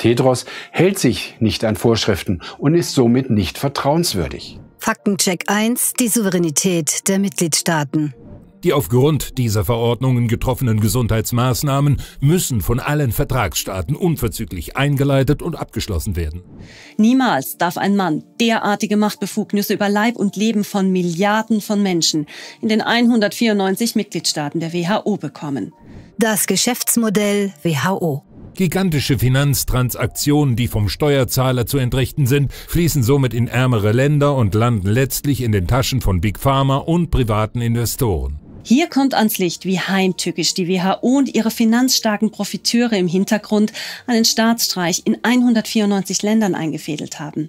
Tedros hält sich nicht an Vorschriften und ist somit nicht vertrauenswürdig. Faktencheck 1. Die Souveränität der Mitgliedstaaten. Die aufgrund dieser Verordnungen getroffenen Gesundheitsmaßnahmen müssen von allen Vertragsstaaten unverzüglich eingeleitet und abgeschlossen werden. Niemals darf ein Mann derartige Machtbefugnisse über Leib und Leben von Milliarden von Menschen in den 194 Mitgliedstaaten der WHO bekommen. Das Geschäftsmodell WHO. Gigantische Finanztransaktionen, die vom Steuerzahler zu entrichten sind, fließen somit in ärmere Länder und landen letztlich in den Taschen von Big Pharma und privaten Investoren. Hier kommt ans Licht, wie heimtückisch die WHO und ihre finanzstarken Profiteure im Hintergrund einen Staatsstreich in 194 Ländern eingefädelt haben.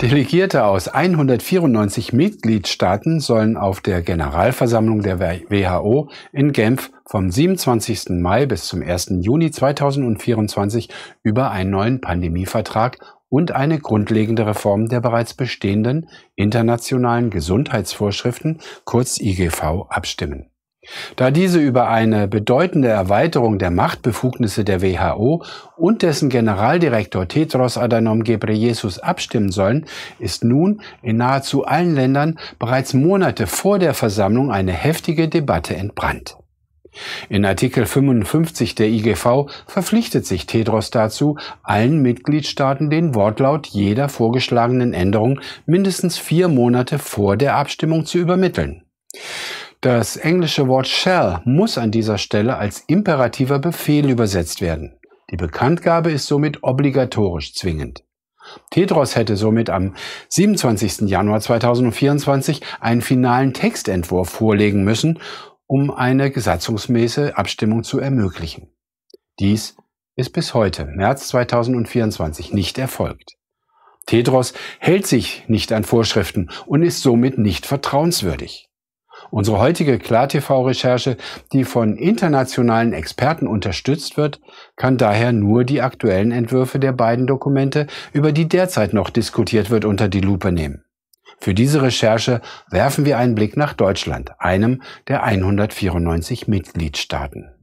Delegierte aus 194 Mitgliedstaaten sollen auf der Generalversammlung der WHO in Genf vom 27. Mai bis zum 1. Juni 2024 über einen neuen Pandemievertrag und eine grundlegende Reform der bereits bestehenden internationalen Gesundheitsvorschriften, kurz IGV, abstimmen. Da diese über eine bedeutende Erweiterung der Machtbefugnisse der WHO und dessen Generaldirektor Tetros Adhanom Ghebreyesus abstimmen sollen, ist nun in nahezu allen Ländern bereits Monate vor der Versammlung eine heftige Debatte entbrannt. In Artikel 55 der IGV verpflichtet sich Tedros dazu, allen Mitgliedstaaten den Wortlaut jeder vorgeschlagenen Änderung mindestens vier Monate vor der Abstimmung zu übermitteln. Das englische Wort shall muss an dieser Stelle als imperativer Befehl übersetzt werden. Die Bekanntgabe ist somit obligatorisch zwingend. Tedros hätte somit am 27. Januar 2024 einen finalen Textentwurf vorlegen müssen um eine gesatzungsmäßige Abstimmung zu ermöglichen. Dies ist bis heute, März 2024, nicht erfolgt. Tedros hält sich nicht an Vorschriften und ist somit nicht vertrauenswürdig. Unsere heutige KlarTV-Recherche, die von internationalen Experten unterstützt wird, kann daher nur die aktuellen Entwürfe der beiden Dokumente, über die derzeit noch diskutiert wird, unter die Lupe nehmen. Für diese Recherche werfen wir einen Blick nach Deutschland, einem der 194 Mitgliedstaaten.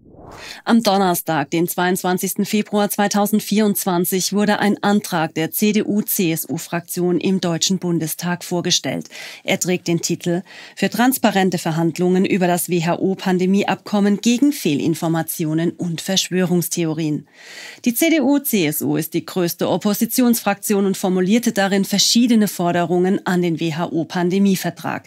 Am Donnerstag, den 22. Februar 2024, wurde ein Antrag der CDU-CSU-Fraktion im Deutschen Bundestag vorgestellt. Er trägt den Titel Für transparente Verhandlungen über das WHO-Pandemieabkommen gegen Fehlinformationen und Verschwörungstheorien. Die CDU-CSU ist die größte Oppositionsfraktion und formulierte darin verschiedene Forderungen an den WHO-Pandemievertrag.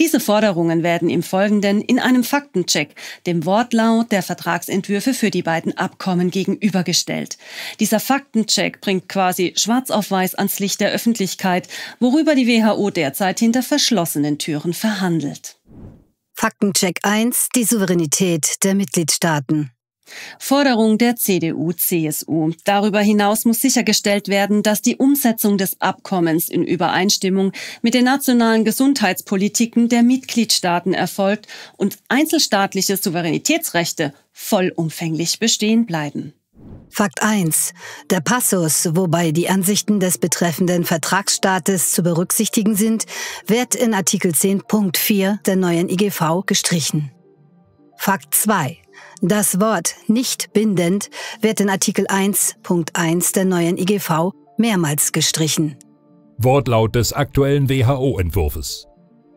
Diese Forderungen werden im Folgenden in einem Faktencheck, dem Wortlaut der Vertrag Vertragsentwürfe für die beiden Abkommen gegenübergestellt. Dieser Faktencheck bringt quasi schwarz auf weiß ans Licht der Öffentlichkeit, worüber die WHO derzeit hinter verschlossenen Türen verhandelt. Faktencheck 1. Die Souveränität der Mitgliedstaaten. Forderung der CDU-CSU. Darüber hinaus muss sichergestellt werden, dass die Umsetzung des Abkommens in Übereinstimmung mit den nationalen Gesundheitspolitiken der Mitgliedstaaten erfolgt und einzelstaatliche Souveränitätsrechte vollumfänglich bestehen bleiben. Fakt 1. Der Passus, wobei die Ansichten des betreffenden Vertragsstaates zu berücksichtigen sind, wird in Artikel 10.4 der neuen IGV gestrichen. Fakt 2. Das Wort nicht bindend wird in Artikel 1.1 der neuen IGV mehrmals gestrichen. Wortlaut des aktuellen WHO-Entwurfs.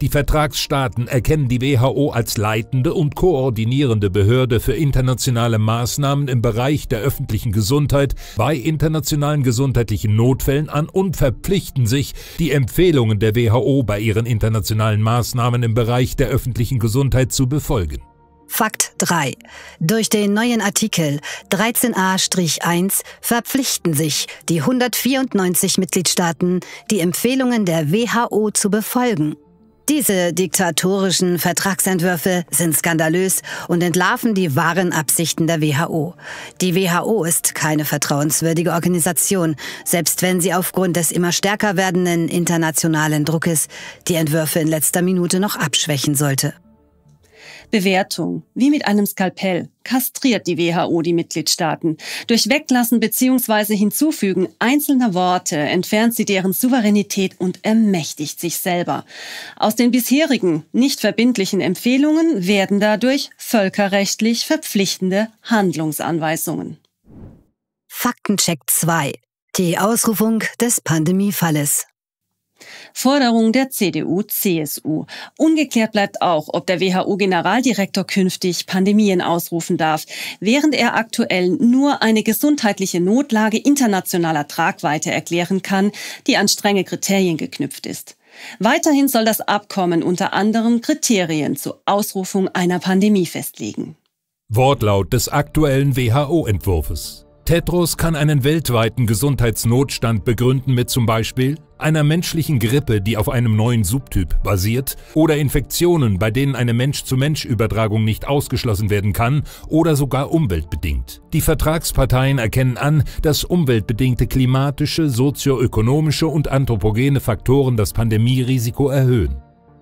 Die Vertragsstaaten erkennen die WHO als leitende und koordinierende Behörde für internationale Maßnahmen im Bereich der öffentlichen Gesundheit bei internationalen gesundheitlichen Notfällen an und verpflichten sich, die Empfehlungen der WHO bei ihren internationalen Maßnahmen im Bereich der öffentlichen Gesundheit zu befolgen. Fakt 3. Durch den neuen Artikel 13a-1 verpflichten sich die 194 Mitgliedstaaten, die Empfehlungen der WHO zu befolgen. Diese diktatorischen Vertragsentwürfe sind skandalös und entlarven die wahren Absichten der WHO. Die WHO ist keine vertrauenswürdige Organisation, selbst wenn sie aufgrund des immer stärker werdenden internationalen Druckes die Entwürfe in letzter Minute noch abschwächen sollte. Bewertung, wie mit einem Skalpell, kastriert die WHO die Mitgliedstaaten. Durch Weglassen bzw. Hinzufügen einzelner Worte entfernt sie deren Souveränität und ermächtigt sich selber. Aus den bisherigen, nicht verbindlichen Empfehlungen werden dadurch völkerrechtlich verpflichtende Handlungsanweisungen. Faktencheck 2. Die Ausrufung des Pandemiefalles. Forderung der CDU-CSU. Ungeklärt bleibt auch, ob der WHO-Generaldirektor künftig Pandemien ausrufen darf, während er aktuell nur eine gesundheitliche Notlage internationaler Tragweite erklären kann, die an strenge Kriterien geknüpft ist. Weiterhin soll das Abkommen unter anderem Kriterien zur Ausrufung einer Pandemie festlegen. Wortlaut des aktuellen WHO-Entwurfs. Tetros kann einen weltweiten Gesundheitsnotstand begründen mit zum Beispiel einer menschlichen Grippe, die auf einem neuen Subtyp basiert, oder Infektionen, bei denen eine Mensch-zu-Mensch-Übertragung nicht ausgeschlossen werden kann oder sogar umweltbedingt. Die Vertragsparteien erkennen an, dass umweltbedingte klimatische, sozioökonomische und anthropogene Faktoren das Pandemierisiko erhöhen.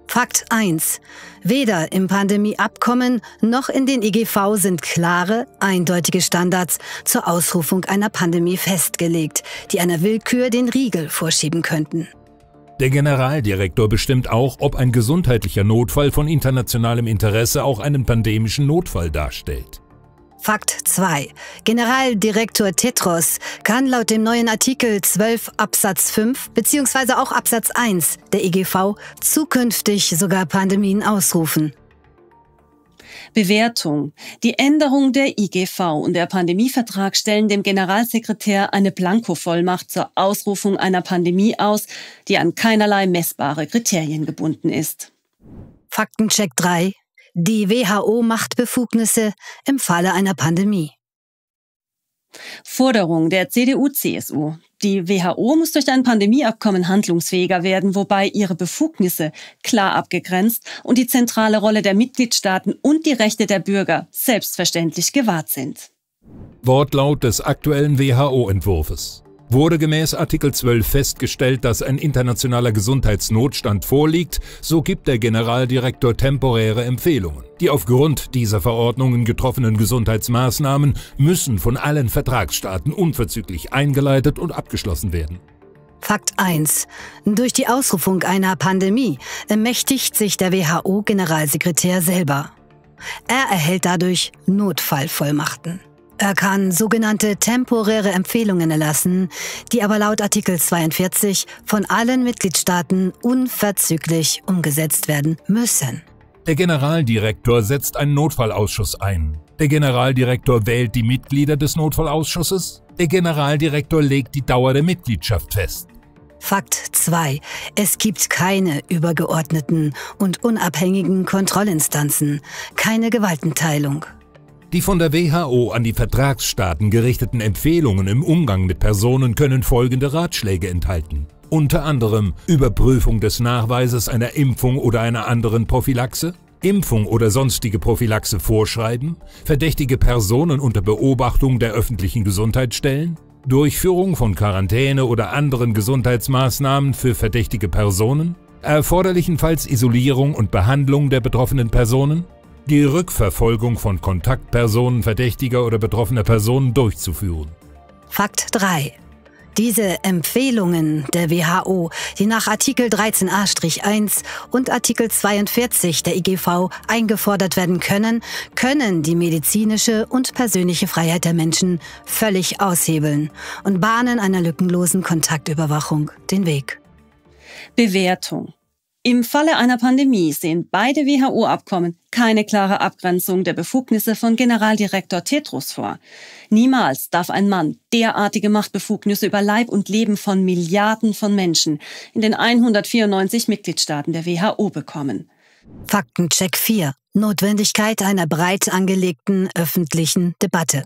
Fakt 1. Weder im Pandemieabkommen noch in den IGV sind klare, eindeutige Standards zur Ausrufung einer Pandemie festgelegt, die einer Willkür den Riegel vorschieben könnten. Der Generaldirektor bestimmt auch, ob ein gesundheitlicher Notfall von internationalem Interesse auch einen pandemischen Notfall darstellt. Fakt 2. Generaldirektor Tetros kann laut dem neuen Artikel 12 Absatz 5 bzw. auch Absatz 1 der EGV zukünftig sogar Pandemien ausrufen. Bewertung. Die Änderung der IGV e und der Pandemievertrag stellen dem Generalsekretär eine Blankovollmacht zur Ausrufung einer Pandemie aus, die an keinerlei messbare Kriterien gebunden ist. Faktencheck 3 die WHO-Machtbefugnisse im Falle einer Pandemie. Forderung der CDU-CSU. Die WHO muss durch ein Pandemieabkommen handlungsfähiger werden, wobei ihre Befugnisse klar abgegrenzt und die zentrale Rolle der Mitgliedstaaten und die Rechte der Bürger selbstverständlich gewahrt sind. Wortlaut des aktuellen WHO-Entwurfes. Wurde gemäß Artikel 12 festgestellt, dass ein internationaler Gesundheitsnotstand vorliegt, so gibt der Generaldirektor temporäre Empfehlungen. Die aufgrund dieser Verordnungen getroffenen Gesundheitsmaßnahmen müssen von allen Vertragsstaaten unverzüglich eingeleitet und abgeschlossen werden. Fakt 1. Durch die Ausrufung einer Pandemie ermächtigt sich der WHO-Generalsekretär selber. Er erhält dadurch Notfallvollmachten. Er kann sogenannte temporäre Empfehlungen erlassen, die aber laut Artikel 42 von allen Mitgliedstaaten unverzüglich umgesetzt werden müssen. Der Generaldirektor setzt einen Notfallausschuss ein. Der Generaldirektor wählt die Mitglieder des Notfallausschusses. Der Generaldirektor legt die Dauer der Mitgliedschaft fest. Fakt 2. Es gibt keine übergeordneten und unabhängigen Kontrollinstanzen, keine Gewaltenteilung. Die von der WHO an die Vertragsstaaten gerichteten Empfehlungen im Umgang mit Personen können folgende Ratschläge enthalten. Unter anderem Überprüfung des Nachweises einer Impfung oder einer anderen Prophylaxe, Impfung oder sonstige Prophylaxe vorschreiben, verdächtige Personen unter Beobachtung der öffentlichen Gesundheit stellen, Durchführung von Quarantäne oder anderen Gesundheitsmaßnahmen für verdächtige Personen, erforderlichenfalls Isolierung und Behandlung der betroffenen Personen, die Rückverfolgung von Kontaktpersonen verdächtiger oder betroffener Personen durchzuführen. Fakt 3. Diese Empfehlungen der WHO, die nach Artikel 13a-1 und Artikel 42 der IGV eingefordert werden können, können die medizinische und persönliche Freiheit der Menschen völlig aushebeln und bahnen einer lückenlosen Kontaktüberwachung den Weg. Bewertung im Falle einer Pandemie sehen beide WHO-Abkommen keine klare Abgrenzung der Befugnisse von Generaldirektor Tetros vor. Niemals darf ein Mann derartige Machtbefugnisse über Leib und Leben von Milliarden von Menschen in den 194 Mitgliedstaaten der WHO bekommen. Faktencheck 4. Notwendigkeit einer breit angelegten öffentlichen Debatte.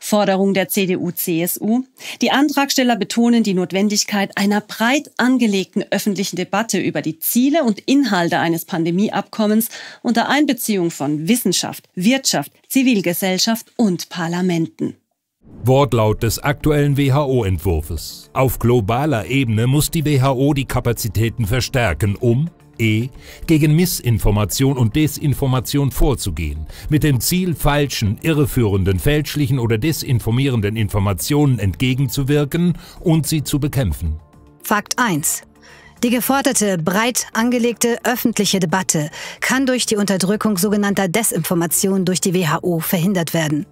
Forderung der CDU-CSU. Die Antragsteller betonen die Notwendigkeit einer breit angelegten öffentlichen Debatte über die Ziele und Inhalte eines Pandemieabkommens unter Einbeziehung von Wissenschaft, Wirtschaft, Zivilgesellschaft und Parlamenten. Wortlaut des aktuellen WHO-Entwurfs. Auf globaler Ebene muss die WHO die Kapazitäten verstärken, um E. Gegen Missinformation und Desinformation vorzugehen, mit dem Ziel, falschen, irreführenden, fälschlichen oder desinformierenden Informationen entgegenzuwirken und sie zu bekämpfen. Fakt 1. Die geforderte, breit angelegte öffentliche Debatte kann durch die Unterdrückung sogenannter Desinformation durch die WHO verhindert werden.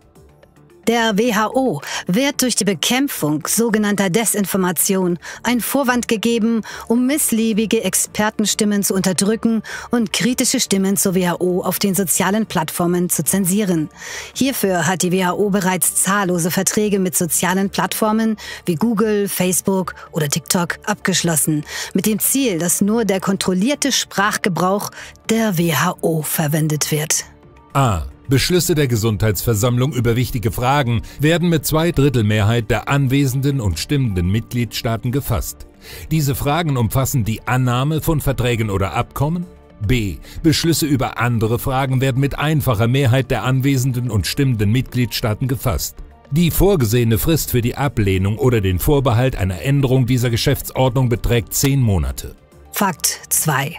Der WHO wird durch die Bekämpfung sogenannter Desinformation ein Vorwand gegeben, um missliebige Expertenstimmen zu unterdrücken und kritische Stimmen zur WHO auf den sozialen Plattformen zu zensieren. Hierfür hat die WHO bereits zahllose Verträge mit sozialen Plattformen wie Google, Facebook oder TikTok abgeschlossen, mit dem Ziel, dass nur der kontrollierte Sprachgebrauch der WHO verwendet wird. Ah. Beschlüsse der Gesundheitsversammlung über wichtige Fragen werden mit Zweidrittelmehrheit der anwesenden und stimmenden Mitgliedstaaten gefasst. Diese Fragen umfassen die Annahme von Verträgen oder Abkommen, B. Beschlüsse über andere Fragen werden mit einfacher Mehrheit der anwesenden und stimmenden Mitgliedstaaten gefasst. Die vorgesehene Frist für die Ablehnung oder den Vorbehalt einer Änderung dieser Geschäftsordnung beträgt zehn Monate. Fakt 2.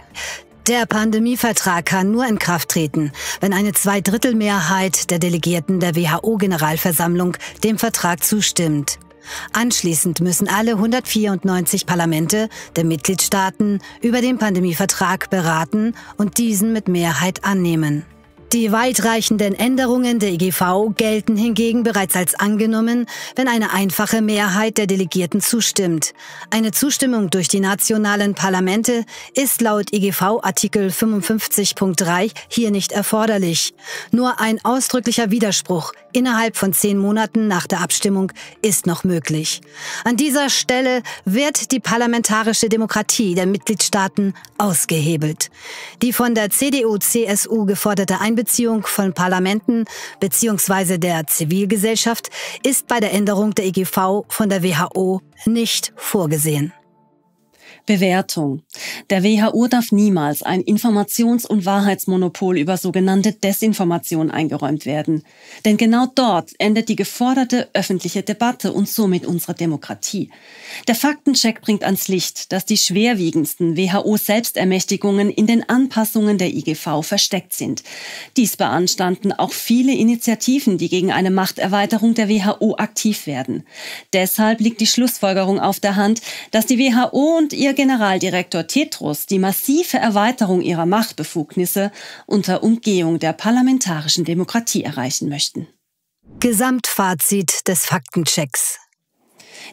Der Pandemievertrag kann nur in Kraft treten, wenn eine Zweidrittelmehrheit der Delegierten der WHO-Generalversammlung dem Vertrag zustimmt. Anschließend müssen alle 194 Parlamente der Mitgliedstaaten über den Pandemievertrag beraten und diesen mit Mehrheit annehmen. Die weitreichenden Änderungen der IGV gelten hingegen bereits als angenommen, wenn eine einfache Mehrheit der Delegierten zustimmt. Eine Zustimmung durch die nationalen Parlamente ist laut IGV Artikel 55.3 hier nicht erforderlich. Nur ein ausdrücklicher Widerspruch innerhalb von zehn Monaten nach der Abstimmung ist noch möglich. An dieser Stelle wird die parlamentarische Demokratie der Mitgliedstaaten ausgehebelt. Die von der CDU-CSU geforderte Einbindung Einbeziehung von Parlamenten bzw. der Zivilgesellschaft ist bei der Änderung der EGV von der WHO nicht vorgesehen. Bewertung. Der WHO darf niemals ein Informations- und Wahrheitsmonopol über sogenannte Desinformation eingeräumt werden. Denn genau dort endet die geforderte öffentliche Debatte und somit unsere Demokratie. Der Faktencheck bringt ans Licht, dass die schwerwiegendsten WHO-Selbstermächtigungen in den Anpassungen der IGV versteckt sind. Dies beanstanden auch viele Initiativen, die gegen eine Machterweiterung der WHO aktiv werden. Deshalb liegt die Schlussfolgerung auf der Hand, dass die WHO und ihr Generaldirektor Tetros die massive Erweiterung ihrer Machtbefugnisse unter Umgehung der parlamentarischen Demokratie erreichen möchten. Gesamtfazit des Faktenchecks.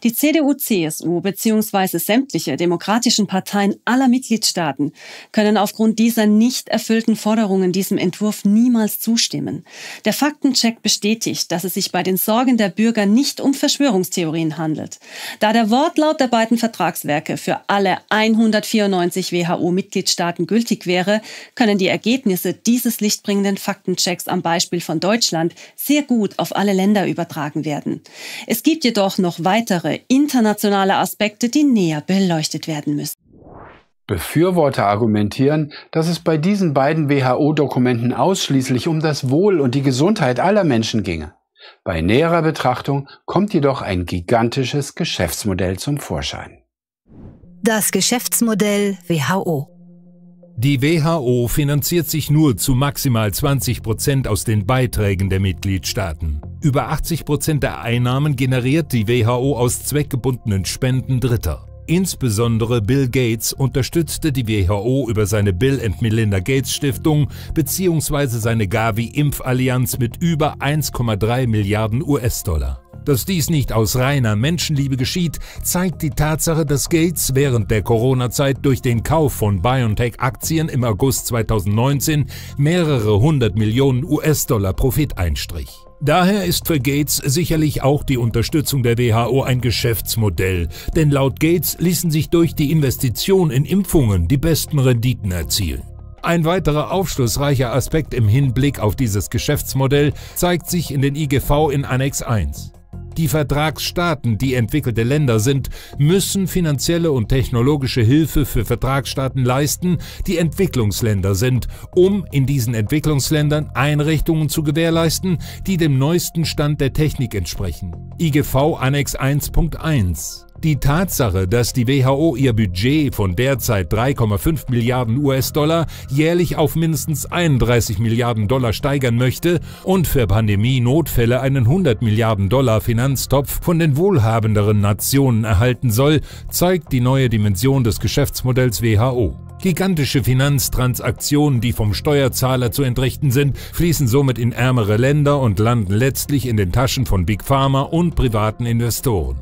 Die CDU-CSU bzw. sämtliche demokratischen Parteien aller Mitgliedstaaten können aufgrund dieser nicht erfüllten Forderungen diesem Entwurf niemals zustimmen. Der Faktencheck bestätigt, dass es sich bei den Sorgen der Bürger nicht um Verschwörungstheorien handelt. Da der Wortlaut der beiden Vertragswerke für alle 194 WHO-Mitgliedstaaten gültig wäre, können die Ergebnisse dieses lichtbringenden Faktenchecks am Beispiel von Deutschland sehr gut auf alle Länder übertragen werden. Es gibt jedoch noch weitere andere internationale Aspekte, die näher beleuchtet werden müssen. Befürworter argumentieren, dass es bei diesen beiden WHO-Dokumenten ausschließlich um das Wohl und die Gesundheit aller Menschen ginge. Bei näherer Betrachtung kommt jedoch ein gigantisches Geschäftsmodell zum Vorschein. Das Geschäftsmodell WHO die WHO finanziert sich nur zu maximal 20 Prozent aus den Beiträgen der Mitgliedstaaten. Über 80 Prozent der Einnahmen generiert die WHO aus zweckgebundenen Spenden Dritter. Insbesondere Bill Gates unterstützte die WHO über seine Bill and Melinda Gates Stiftung bzw. seine Gavi-Impfallianz mit über 1,3 Milliarden US-Dollar. Dass dies nicht aus reiner Menschenliebe geschieht, zeigt die Tatsache, dass Gates während der Corona-Zeit durch den Kauf von BioNTech-Aktien im August 2019 mehrere hundert Millionen US-Dollar Profit einstrich. Daher ist für Gates sicherlich auch die Unterstützung der WHO ein Geschäftsmodell, denn laut Gates ließen sich durch die Investition in Impfungen die besten Renditen erzielen. Ein weiterer aufschlussreicher Aspekt im Hinblick auf dieses Geschäftsmodell zeigt sich in den IGV in Annex 1. Die Vertragsstaaten, die entwickelte Länder sind, müssen finanzielle und technologische Hilfe für Vertragsstaaten leisten, die Entwicklungsländer sind, um in diesen Entwicklungsländern Einrichtungen zu gewährleisten, die dem neuesten Stand der Technik entsprechen. IGV Annex 1.1 die Tatsache, dass die WHO ihr Budget von derzeit 3,5 Milliarden US-Dollar jährlich auf mindestens 31 Milliarden Dollar steigern möchte und für Pandemie-Notfälle einen 100 Milliarden Dollar Finanztopf von den wohlhabenderen Nationen erhalten soll, zeigt die neue Dimension des Geschäftsmodells WHO. Gigantische Finanztransaktionen, die vom Steuerzahler zu entrichten sind, fließen somit in ärmere Länder und landen letztlich in den Taschen von Big Pharma und privaten Investoren.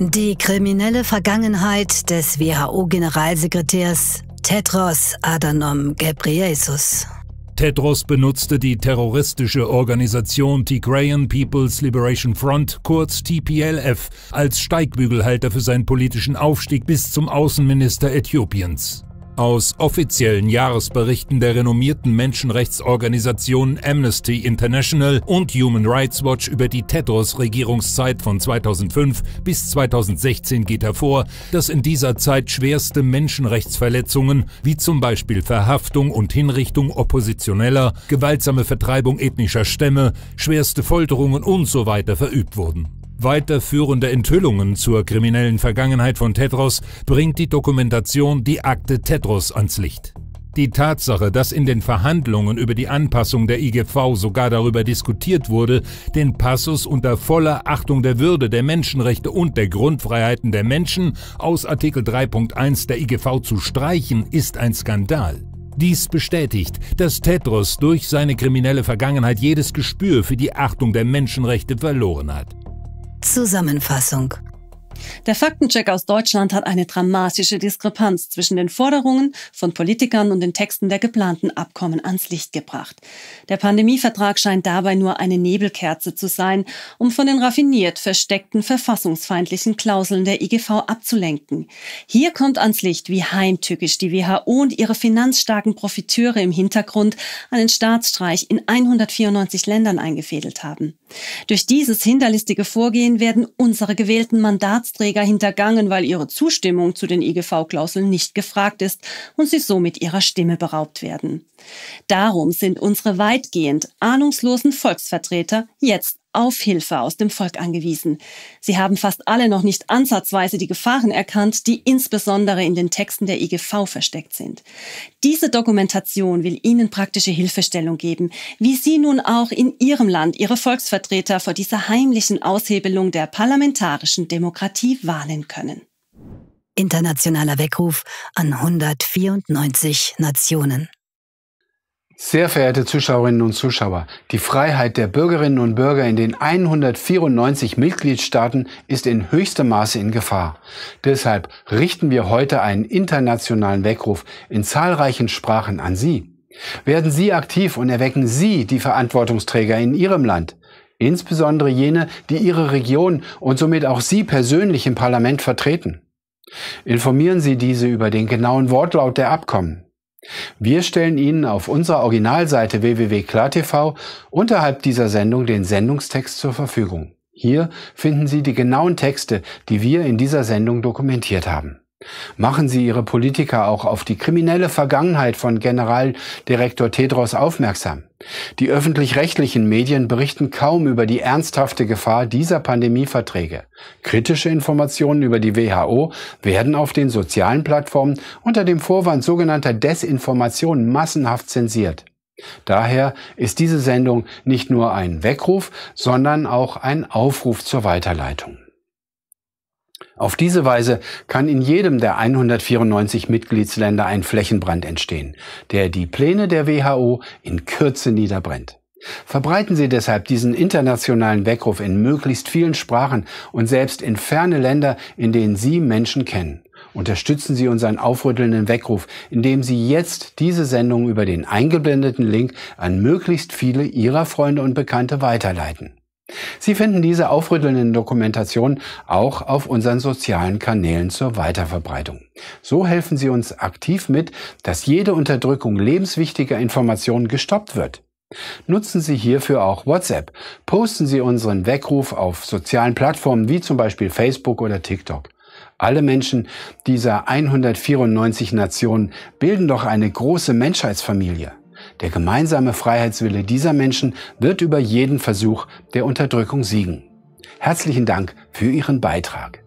Die kriminelle Vergangenheit des WHO-Generalsekretärs Tedros Adhanom Ghebreyesus. Tedros benutzte die terroristische Organisation Tigrayan People's Liberation Front, kurz TPLF, als Steigbügelhalter für seinen politischen Aufstieg bis zum Außenminister Äthiopiens. Aus offiziellen Jahresberichten der renommierten Menschenrechtsorganisationen Amnesty International und Human Rights Watch über die Tedros-Regierungszeit von 2005 bis 2016 geht hervor, dass in dieser Zeit schwerste Menschenrechtsverletzungen wie zum Beispiel Verhaftung und Hinrichtung Oppositioneller, gewaltsame Vertreibung ethnischer Stämme, schwerste Folterungen usw. So verübt wurden. Weiterführende Enthüllungen zur kriminellen Vergangenheit von Tedros bringt die Dokumentation Die Akte Tedros ans Licht. Die Tatsache, dass in den Verhandlungen über die Anpassung der IGV sogar darüber diskutiert wurde, den Passus unter voller Achtung der Würde der Menschenrechte und der Grundfreiheiten der Menschen aus Artikel 3.1 der IGV zu streichen, ist ein Skandal. Dies bestätigt, dass Tedros durch seine kriminelle Vergangenheit jedes Gespür für die Achtung der Menschenrechte verloren hat. Zusammenfassung der Faktencheck aus Deutschland hat eine dramatische Diskrepanz zwischen den Forderungen von Politikern und den Texten der geplanten Abkommen ans Licht gebracht. Der Pandemievertrag scheint dabei nur eine Nebelkerze zu sein, um von den raffiniert versteckten verfassungsfeindlichen Klauseln der IGV abzulenken. Hier kommt ans Licht, wie heimtückisch die WHO und ihre finanzstarken Profiteure im Hintergrund einen Staatsstreich in 194 Ländern eingefädelt haben. Durch dieses hinterlistige Vorgehen werden unsere gewählten Mandate Mandatsträger hintergangen, weil ihre Zustimmung zu den IGV-Klauseln nicht gefragt ist und sie somit ihrer Stimme beraubt werden. Darum sind unsere weitgehend ahnungslosen Volksvertreter jetzt auf Hilfe aus dem Volk angewiesen. Sie haben fast alle noch nicht ansatzweise die Gefahren erkannt, die insbesondere in den Texten der IGV versteckt sind. Diese Dokumentation will Ihnen praktische Hilfestellung geben, wie Sie nun auch in Ihrem Land Ihre Volksvertreter vor dieser heimlichen Aushebelung der parlamentarischen Demokratie warnen können. Internationaler Weckruf an 194 Nationen. Sehr verehrte Zuschauerinnen und Zuschauer, die Freiheit der Bürgerinnen und Bürger in den 194 Mitgliedstaaten ist in höchstem Maße in Gefahr. Deshalb richten wir heute einen internationalen Weckruf in zahlreichen Sprachen an Sie. Werden Sie aktiv und erwecken Sie die Verantwortungsträger in Ihrem Land, insbesondere jene, die Ihre Region und somit auch Sie persönlich im Parlament vertreten. Informieren Sie diese über den genauen Wortlaut der Abkommen. Wir stellen Ihnen auf unserer Originalseite www.klartv unterhalb dieser Sendung den Sendungstext zur Verfügung. Hier finden Sie die genauen Texte, die wir in dieser Sendung dokumentiert haben. Machen Sie Ihre Politiker auch auf die kriminelle Vergangenheit von Generaldirektor Tedros aufmerksam. Die öffentlich-rechtlichen Medien berichten kaum über die ernsthafte Gefahr dieser Pandemieverträge. Kritische Informationen über die WHO werden auf den sozialen Plattformen unter dem Vorwand sogenannter Desinformation massenhaft zensiert. Daher ist diese Sendung nicht nur ein Weckruf, sondern auch ein Aufruf zur Weiterleitung. Auf diese Weise kann in jedem der 194 Mitgliedsländer ein Flächenbrand entstehen, der die Pläne der WHO in Kürze niederbrennt. Verbreiten Sie deshalb diesen internationalen Weckruf in möglichst vielen Sprachen und selbst in ferne Länder, in denen Sie Menschen kennen. Unterstützen Sie unseren aufrüttelnden Weckruf, indem Sie jetzt diese Sendung über den eingeblendeten Link an möglichst viele Ihrer Freunde und Bekannte weiterleiten. Sie finden diese aufrüttelnden Dokumentationen auch auf unseren sozialen Kanälen zur Weiterverbreitung. So helfen Sie uns aktiv mit, dass jede Unterdrückung lebenswichtiger Informationen gestoppt wird. Nutzen Sie hierfür auch WhatsApp. Posten Sie unseren Weckruf auf sozialen Plattformen wie zum Beispiel Facebook oder TikTok. Alle Menschen dieser 194 Nationen bilden doch eine große Menschheitsfamilie. Der gemeinsame Freiheitswille dieser Menschen wird über jeden Versuch der Unterdrückung siegen. Herzlichen Dank für Ihren Beitrag.